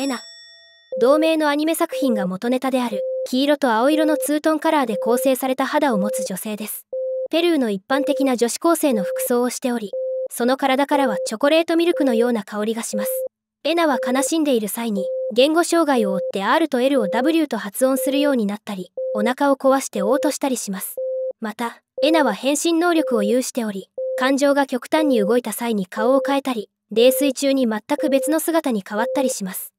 エナ同名のアニメ作品が元ネタである黄色と青色のツートンカラーで構成された肌を持つ女性ですペルーの一般的な女子高生の服装をしておりその体からはチョコレートミルクのような香りがしますエナは悲しんでいる際に言語障害を負って R と L を W と発音するようになったりお腹を壊して嘔吐したりしますまたエナは変身能力を有しており感情が極端に動いた際に顔を変えたり泥酔中に全く別の姿に変わったりします